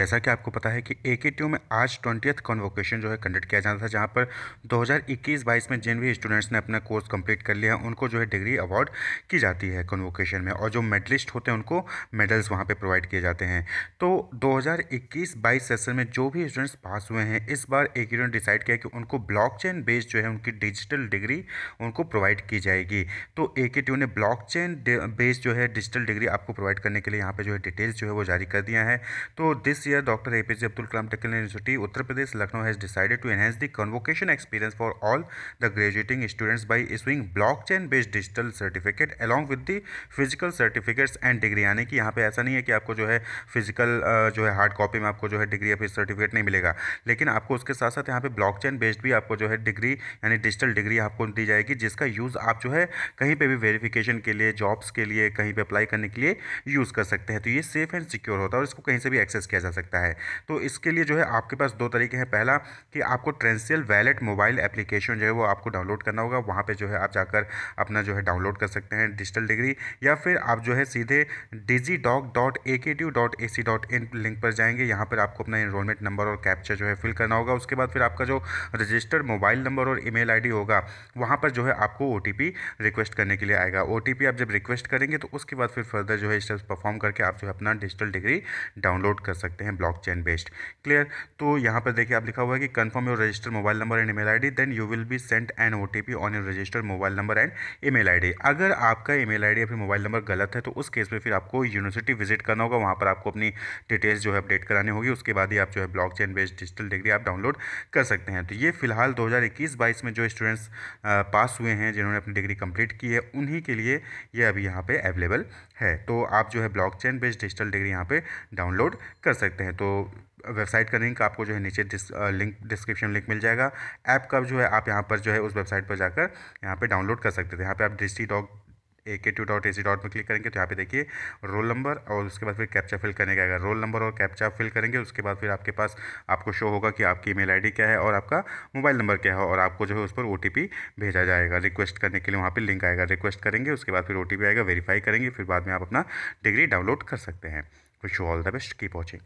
जैसा कि आपको पता है कि ए में आज ट्वेंटियथ कॉन्वोकेशन जो है कंडक्ट किया जाना था जहाँ पर 2021-22 में जिन भी स्टूडेंट्स ने अपना कोर्स कंप्लीट कर लिया है उनको जो है डिग्री अवार्ड की जाती है कॉन्वोकेशन में और जो मेडलिस्ट होते हैं उनको मेडल्स वहाँ पे प्रोवाइड किए जाते हैं तो 2021-22 सेशन में जो भी स्टूडेंट्स पास हुए हैं इस बार ए ने डिसाइड किया कि उनको ब्लॉक बेस्ड जो है उनकी डिजिटल डिग्री उनको प्रोवाइड की जाएगी तो ए ने ब्लॉक बेस्ड जो है डिजिटल डिग्री आपको प्रोवाइड करने के लिए यहाँ पर जो है डिटेल्स जो है वो जारी कर दिया है तो this this year, Dr. APJ Abdul Kalam Technical University, Uttar Pradesh, Lucknow has decided to enhance the convocation experience for all the graduating students by issuing blockchain-based digital certificate along with the physical certificates and degree यानी कि यहाँ पे ऐसा नहीं है कि आपको जो है फिजिकल जो है हार्ड कॉपी में आपको जो है डिग्री या फिर सर्टिफिकेट नहीं मिलेगा लेकिन आपको उसके साथ साथ यहाँ पे ब्लॉकचेन बेस्ड भी आपको जो है डिग्री यानी डिजिटल डिग्री आपको दी जाएगी जिसका यूज़ आप जो है कहीं पर भी वेरिफिकेशन के लिए जॉब्स के लिए कहीं पर अप्लाई करने के लिए यूज़ कर सकते हैं तो ये सेफ एंड सिक्योर होता है और इसको कहीं से भी एक्सेस किया जा सकता है तो इसके लिए जो है आपके पास दो तरीके हैं पहला कि आपको ट्रेंसियल वैलेट मोबाइल एप्लीकेशन जो है वो आपको डाउनलोड करना होगा वहाँ पर जो है आप जाकर अपना जो है डाउनलोड कर सकते हैं डिजिटल डिग्री या फिर आप जो है सीधे डिजी dock dot A K T dot A C dot in link पर जाएंगे यहाँ पर आपको अपना इनरोलमेंट नंबर और कैप्चर जो है फिल करना होगा उसके बाद फिर आपका जो रजिस्टर्ड मोबाइल नंबर और ईमेल आईडी होगा वहाँ पर जो है आपको ओ रिक्वेस्ट करने के लिए आएगा ओ आप जब रिक्वेस्ट करेंगे तो उसके बाद फिर फर्दर जो है स्टेप्स परफॉर्म करके आप जो है अपना डिजिटल डिग्री डाउनलोड कर सकते हैं सकते हैं ब्लॉकचेन बेस्ड क्लियर तो यहाँ पर देखिए आप लिखा हुआ है कि confirm your register mobile number and email ID then you will be sent an O on your register mobile number and email ID अगर आपका ईमेल आईडी या फिर मोबाइल नंबर गलत है तो उस केस में फिर आपको यूनिवर्सिटी विजिट करना होगा वहाँ पर आपको अपनी डिटेल्स जो है अपडेट करानी होगी उसके बाद ही आप जो है block chain based digital degree आप डाउनलोड कर सकते हैं तो ये फिलहाल दो हज़ार इक्कीस बाईस में जो स्टूडेंट्स पास हुए हैं जिन्होंने अपनी डिग्री कंप्लीट की है उन्हीं के लिए ये अभी यहाँ पर अवेलेबल है तो आप जो है block chain based digital degree यहाँ पर डाउनलोड कर सकते सकते हैं तो वेबसाइट का लिंक आपको जो है नीचे डिस, लिंक डिस्क्रिप्शन लिंक मिल जाएगा ऐप का जो है आप यहाँ पर जो है उस वेबसाइट पर जाकर यहाँ पर डाउनलोड कर सकते थे यहाँ पर आप डिस्टी डॉग A K two dot A C dot में क्लिक करेंगे तो यहाँ पे देखिए रोल नंबर और उसके बाद फिर कैप्चा फिल करने का आएगा रोल नंबर और कैप्चा फिल करेंगे उसके बाद फिर आपके पास आपको शो होगा कि आपकी ईमेल आईडी क्या है और आपका मोबाइल नंबर क्या है और आपको जो है उस पर ओ भेजा जाएगा रिक्वेस्ट करने के लिए वहाँ पर लिंक आएगा रिक्वेस्ट करेंगे उसके बाद फिर ओ आएगा वेरीफाई करेंगे फिर बाद में आप अपना डिग्री डाउनलोड कर सकते हैं wish you all the best keep watching